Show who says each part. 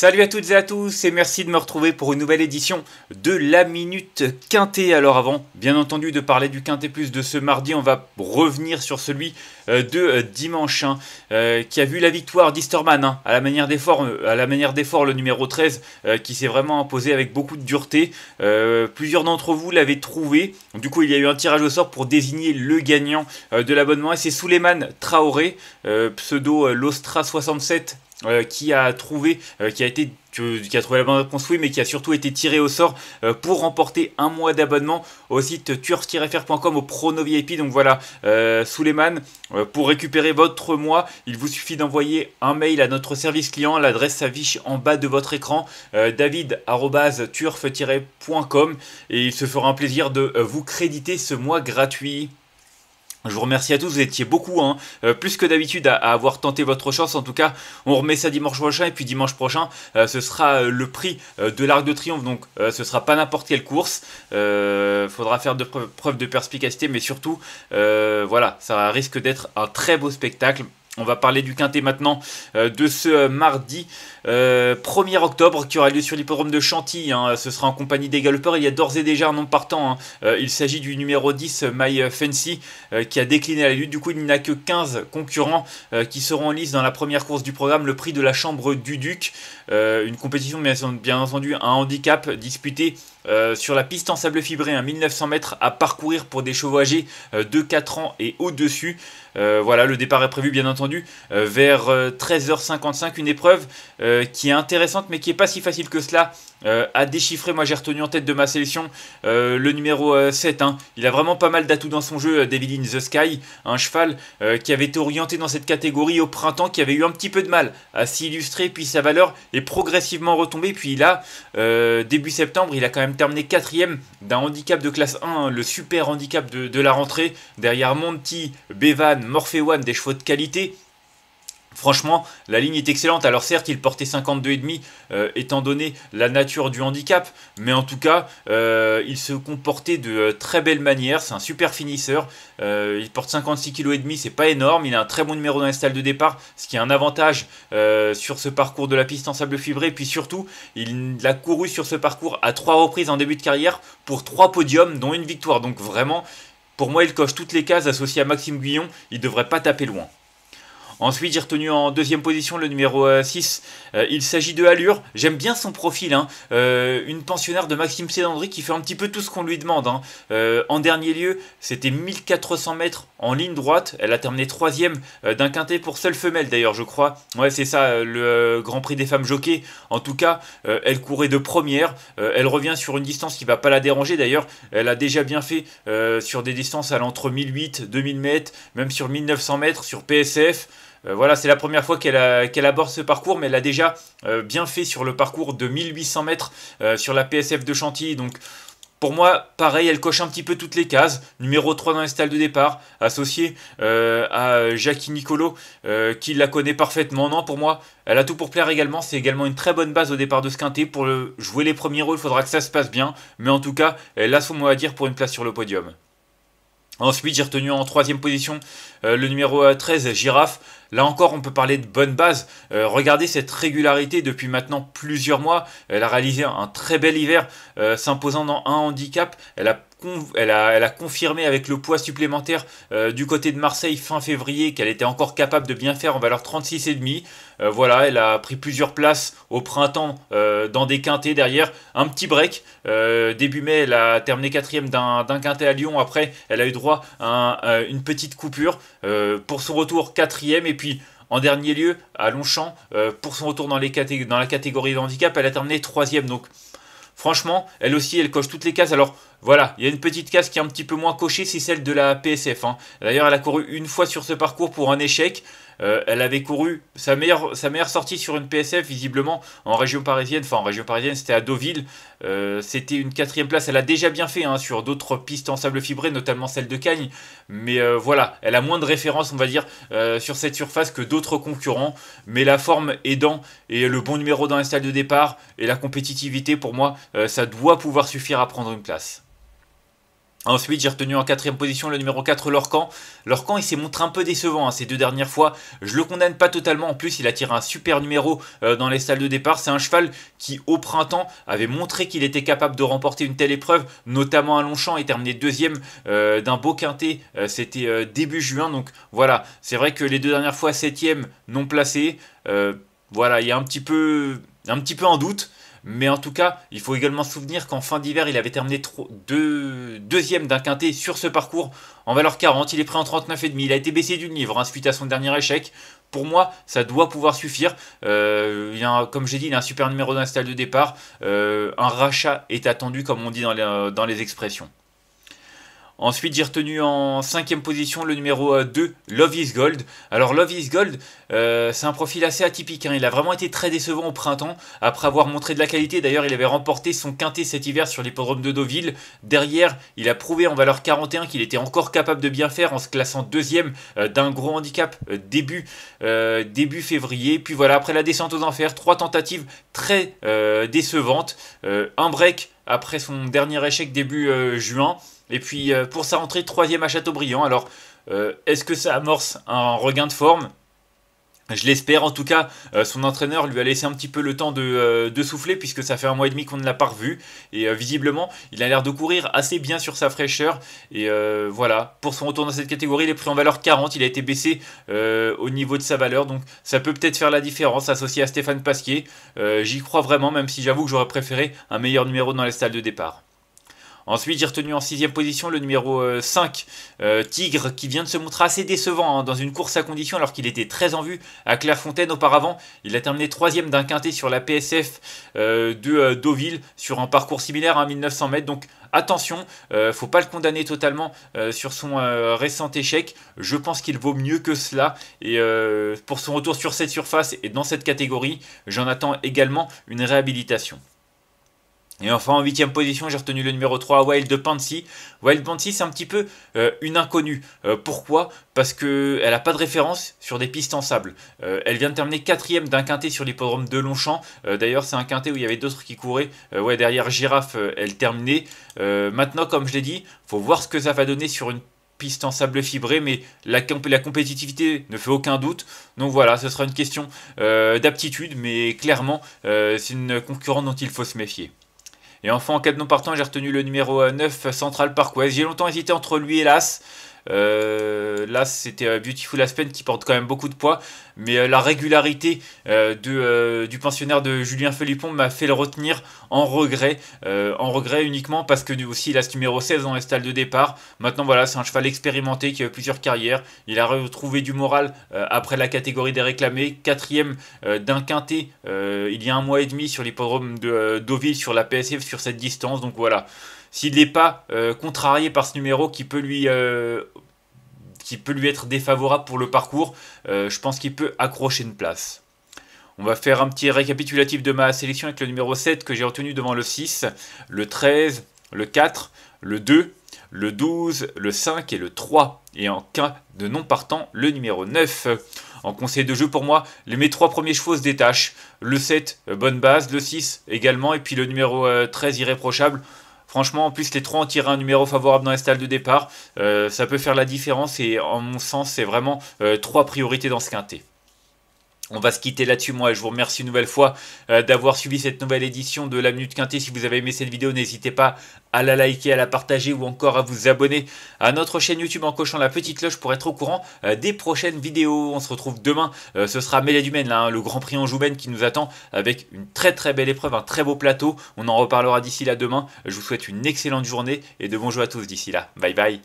Speaker 1: Salut à toutes et à tous et merci de me retrouver pour une nouvelle édition de la Minute Quintée. Alors avant, bien entendu, de parler du Quintet Plus de ce mardi, on va revenir sur celui euh, de euh, dimanche hein, euh, qui a vu la victoire d'Easterman hein, à la manière d'effort, à la manière d'effort le numéro 13 qui s'est vraiment imposé avec beaucoup de dureté. plusieurs d'entre vous l'avaient trouvé. Du coup, il y a eu un tirage au sort pour désigner le gagnant de l'abonnement et c'est Souleyman Traoré, pseudo Lostra67 euh, qui a trouvé, euh, qui a été qui a trouvé la bonne mais qui a surtout été tiré au sort euh, pour remporter un mois d'abonnement au site turf-fr.com au Prono Donc voilà, euh, pour récupérer votre mois, il vous suffit d'envoyer un mail à notre service client. L'adresse s'affiche en bas de votre écran, david turf et il se fera un plaisir de vous créditer ce mois gratuit. Je vous remercie à tous, vous étiez beaucoup, hein. euh, plus que d'habitude à, avoir tenté votre chance. En tout cas, on remet ça dimanche prochain et puis dimanche prochain, euh, ce sera euh, le prix de l'Arc de Triomphe, donc ce sera pas n'importe quelle course. faudra faire de preuve de perspicacité, mais surtout, voilà, ça risque d'être un très beau spectacle. On va parler du quintet maintenant euh, de ce mardi 1er euh, octobre qui aura lieu sur l'hippodrome de Chantilly. Hein. Ce sera en compagnie des galopeurs. Il y a d'ores et déjà un nom partant. Hein. Euh, il s'agit du numéro 10, My Fancy, qui a décliné la lutte. Du coup, il n'y a que 15 concurrents qui seront en lice dans la première course du programme, le prix de la chambre du Duc. une compétition, bien, bien entendu, un handicap disputé euh, sur la piste en sable fibré, un hein, 1900 mètres à parcourir pour des chevaux âgés euh, de 4 ans et au-dessus. Euh, voilà, le départ est prévu bien entendu vers 13h55, une épreuve qui est intéressante mais qui n'est pas si facile que cela a euh, à déchiffrer. Moi, j'ai retenu en tête de ma sélection euh, le numéro 7. Euh, hein. Il a vraiment pas mal d'atouts dans son jeu, David in the Sky, un cheval qui avait été orienté dans cette catégorie au printemps, qui avait eu un petit peu de mal à s'illustrer, puis sa valeur est progressivement retombée. Puis là, début septembre, il a quand même terminé quatrième d'un handicap de classe 1, hein, le super handicap de, de la rentrée, derrière Monty, Bevan, Morphe One, des chevaux de qualité. Franchement, la ligne est excellente. Alors certes, il portait 52,5 demi euh, étant donné la nature du handicap, mais en tout cas, euh, il se comportait de euh, très belle manière. C'est un super finisseur. il porte 56,5 kg, c'est pas énorme. Il a un très bon numéro dans la de départ, ce qui est un avantage sur ce parcours de la piste en sable fibré. Puis surtout, il a couru sur ce parcours à trois reprises en début de carrière pour trois podiums, dont une victoire. Donc vraiment, pour moi, il coche toutes les cases associées à Maxime Guyon. Il devrait pas taper loin. Ensuite, j'ai retenu en deuxième position le numéro 6. Euh, euh, il s'agit de Allure. J'aime bien son profil. Hein. Euh, une pensionnaire de Maxime Sédandry qui fait un petit peu tout ce qu'on lui demande. Hein. en dernier lieu, c'était 1400 mètres en ligne droite. Elle a terminé troisième d'un quintet pour seule femelle d'ailleurs, je crois. Ouais, c'est ça, le Grand Prix des femmes Jockey, En tout cas, elle courait de première. elle revient sur une distance qui va pas la déranger d'ailleurs. Elle a déjà bien fait sur des distances à l'entre 1800, 2000 mètres, même sur 1900 mètres, sur PSF. Euh, voilà, c'est la première fois qu'elle aborde ce parcours, mais elle a déjà euh, bien fait sur le parcours de 1800 mètres euh, sur la PSF de Chantilly. Donc, pour moi, pareil, elle coche un petit peu toutes les cases. Numéro 3 dans les stalles de départ, associée à Jackie Nicolo, qui la connaît parfaitement. Non, pour moi, elle a tout pour plaire également. C'est également une très bonne base au départ de ce quintet. Pour jouer les premiers rôles, il faudra que ça se passe bien. Mais en tout cas, elle a son mot à dire pour une place sur le podium. Ensuite, j'ai retenu en troisième position le numéro 13, Girafe. Là encore, on peut parler de bonne base. Euh, regardez cette régularité depuis maintenant plusieurs mois. Elle a réalisé un très bel hiver, euh, s'imposant dans un handicap. Elle a elle a, confirmé avec le poids supplémentaire euh, du côté de Marseille fin février qu'elle était encore capable de bien faire en valeur 36,5. voilà, elle a pris plusieurs places au printemps dans des quintés derrière. Un petit break. début mai, elle a terminé quatrième d'un quintet à Lyon. Après, elle a eu droit à, une petite coupure. pour son retour, quatrième. Et et puis en dernier lieu, à Longchamp, euh, pour son retour dans, la catégorie de handicap, elle a terminé troisième. Donc, franchement, elle aussi, elle coche toutes les cases. Alors, voilà, il y a une petite case qui est un petit peu moins cochée, c'est celle de la PSF. Hein. D'ailleurs, elle a couru une fois sur ce parcours pour un échec. Euh, elle avait couru sa meilleure, sortie sur une PSF, visiblement, en région parisienne. Enfin, en région parisienne, c'était à Deauville. Euh, c'était une quatrième place. Elle a déjà bien fait hein, sur d'autres pistes en sable fibré, notamment celle de Cagnes. Mais euh, voilà, elle a moins de références, on va dire, sur cette surface que d'autres concurrents. Mais la forme aidant et le bon numéro dans la salle de départ et la compétitivité, pour moi, ça doit pouvoir suffire à prendre une place. Ensuite, j'ai retenu en quatrième position le numéro 4, Lorcan. Lorcan, il s'est montré un peu décevant hein, ces deux dernières fois. Je le condamne pas totalement. En plus, il a tiré un super numéro euh, dans les salles de départ. C'est un cheval qui, au printemps, avait montré qu'il était capable de remporter une telle épreuve, notamment à Longchamp, et terminé deuxième euh, d'un beau quintet. Euh, c'était début juin. Donc voilà, c'est vrai que les deux dernières fois, septième, non placé. voilà, il y a un petit peu un, petit peu en doute. Mais en tout cas, il faut également se souvenir qu'en fin d'hiver, il avait terminé deuxième d'un quintet sur ce parcours en valeur 40. Il est pris en 39,5. Il a été baissé d'une livre hein, suite à son dernier échec. Pour moi, ça doit pouvoir suffire. Euh, comme j'ai dit, il a un super numéro d'install de départ. Euh, un rachat est attendu, comme on dit dans les euh, expressions. Ensuite, j'ai retenu en cinquième position le numéro 2, euh, Love is Gold. Alors, Love is Gold, euh, c'est un profil assez atypique. Hein. Il a vraiment été très décevant au printemps, après avoir montré de la qualité. D'ailleurs, il avait remporté son quintet cet hiver sur l'hippodrome de Deauville. Derrière, il a prouvé en valeur 41 qu'il était encore capable de bien faire en se classant deuxième euh, d'un gros handicap début, début février. Puis voilà, après la descente aux enfers, trois tentatives très décevantes. un break après son dernier échec début juin. Et puis euh, pour sa rentrée troisième à Châteaubriand. Alors euh, est-ce que ça amorce un regain de forme je l'espère en tout cas, euh, son entraîneur lui a laissé un petit peu le temps de, souffler puisque ça fait un mois et demi qu'on ne l'a pas revu et visiblement il a l'air de courir assez bien sur sa fraîcheur et voilà, pour son retour dans cette catégorie il est pris en valeur 40, il a été baissé au niveau de sa valeur donc ça peut peut-être faire la différence associé à Stéphane Pasquier, j'y crois vraiment même si j'avoue que j'aurais préféré un meilleur numéro dans les salles de départ. Ensuite, j'ai retenu en sixième position le numéro 5, euh, euh, Tigre, qui vient de se montrer assez décevant hein, dans une course à condition alors qu'il était très en vue à Clairefontaine auparavant. Il a terminé troisième d'un quintet sur la PSF euh, de Deauville sur un parcours similaire à hein, 1900 mètres. Donc attention, ne faut pas le condamner totalement sur son récent échec. Je pense qu'il vaut mieux que cela. Et pour son retour sur cette surface et dans cette catégorie, j'en attends également une réhabilitation. Et enfin, en huitième position, j'ai retenu le numéro 3, Wild Pansy. Wild Pansy, c'est un petit peu euh, une inconnue. Euh, pourquoi Parce qu'elle n'a pas de référence sur des pistes en sable. Euh, elle vient de terminer quatrième d'un quintet sur l'hippodrome de Longchamp. D'ailleurs, c'est un quintet où il y avait d'autres qui couraient. ouais, derrière Giraffe elle terminait. maintenant, comme je l'ai dit, faut voir ce que ça va donner sur une piste en sable fibré, mais la, la, compétitivité ne fait aucun doute. Donc voilà, ce sera une question d'aptitude, mais clairement, c'est une concurrente dont il faut se méfier. Et enfin, en cas de non partant, j'ai retenu le numéro 9, euh, Central West. J'ai longtemps hésité entre lui et l'As. Euh, là, c'était euh, Beautiful Aspen qui porte quand même beaucoup de poids, mais euh, la régularité du pensionnaire de Julien Felipon m'a fait le retenir en regret, en regret uniquement parce que aussi il a ce numéro 16 dans les stalles de départ. Maintenant, voilà, c'est un cheval expérimenté qui a eu plusieurs carrières. Il a retrouvé du moral après la catégorie des réclamés, quatrième d'un quintet il y a un mois et demi sur l'hippodrome de Deauville, sur la PSF, sur cette distance. Donc voilà s'il n'est pas euh, contrarié par ce numéro qui peut lui euh, qui peut lui être défavorable pour le parcours, euh, je pense qu'il peut accrocher une place. On va faire un petit récapitulatif de ma sélection avec le numéro 7 que j'ai retenu devant le 6, le 13, le 4, le 2, le 12, le 5 et le 3. Et en cas de non partant, le numéro 9. En conseil de jeu pour moi, mes trois premiers chevaux se détachent. Le 7, bonne base, le 6 également, et puis le numéro 13, irréprochable. Franchement, en plus, les trois ont tiré un numéro favorable dans les stalles de départ. Euh, ça peut faire la différence et, en mon sens, c'est vraiment euh, trois priorités dans ce quintet. On va se quitter là-dessus, moi. Je vous remercie une nouvelle fois euh, d'avoir suivi cette nouvelle édition de La Minute Quintée. Si vous avez aimé cette vidéo, n'hésitez pas à la liker, à la partager ou encore à vous abonner à notre chaîne YouTube en cochant la petite cloche pour être au courant euh, des prochaines vidéos. On se retrouve demain. Euh, ce sera Mélia du là, hein, le Grand Prix en Jouven qui nous attend avec une très très belle épreuve, un très beau plateau. On en reparlera d'ici là demain. Je vous souhaite une excellente journée et de bons jeux à tous d'ici là. Bye bye.